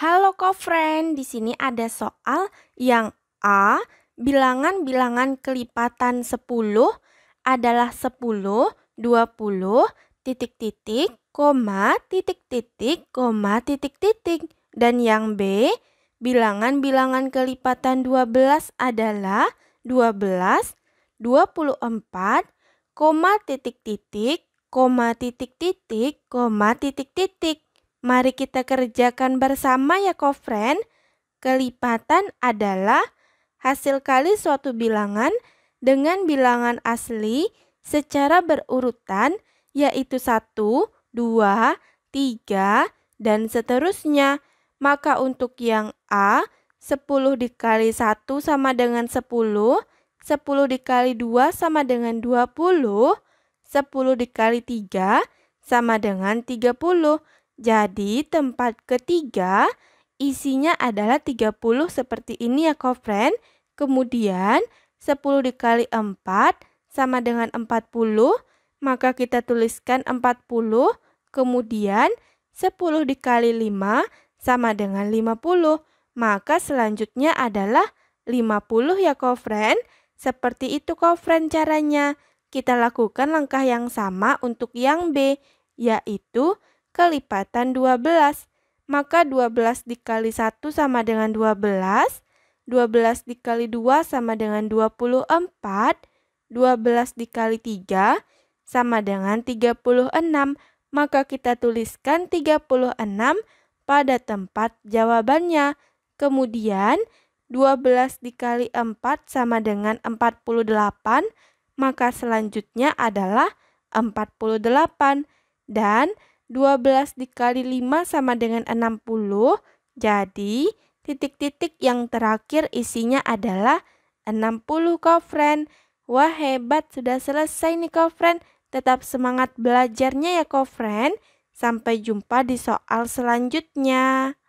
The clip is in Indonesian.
Halo friend. di sini ada soal yang A, bilangan-bilangan kelipatan 10 adalah 10, 20, titik-titik, koma, titik-titik, koma, titik-titik. Dan yang B, bilangan-bilangan kelipatan 12 adalah 12, 24, koma, titik-titik, koma, titik-titik, koma, titik-titik. Mari kita kerjakan bersama ya kofren. Kelipatan adalah hasil kali suatu bilangan dengan bilangan asli secara berurutan yaitu 1, 2, 3, dan seterusnya. Maka untuk yang A, 10 dikali 1 sama dengan 10, 10 dikali 2 sama dengan 20, 10 dikali 3 sama dengan 30. Jadi tempat ketiga isinya adalah 30 seperti ini ya kofren. Kemudian 10 dikali 4 sama dengan 40. Maka kita tuliskan 40. Kemudian 10 dikali 5 sama dengan 50. Maka selanjutnya adalah 50 ya kofren. Seperti itu kofren caranya. Kita lakukan langkah yang sama untuk yang B, yaitu kelipatan 12. Maka 12 dikali 1 sama dengan 12, 12 dikali 2 sama dengan 24, 12 dikali 3 sama dengan 36. Maka kita tuliskan 36 pada tempat jawabannya. Kemudian 12 dikali 4 sama dengan 48, maka selanjutnya adalah 48. Dan 12 dikali 5 sama dengan 60. Jadi, titik-titik yang terakhir isinya adalah 60 kofren. Wah hebat, sudah selesai nih kofren. Tetap semangat belajarnya ya kofren. Sampai jumpa di soal selanjutnya.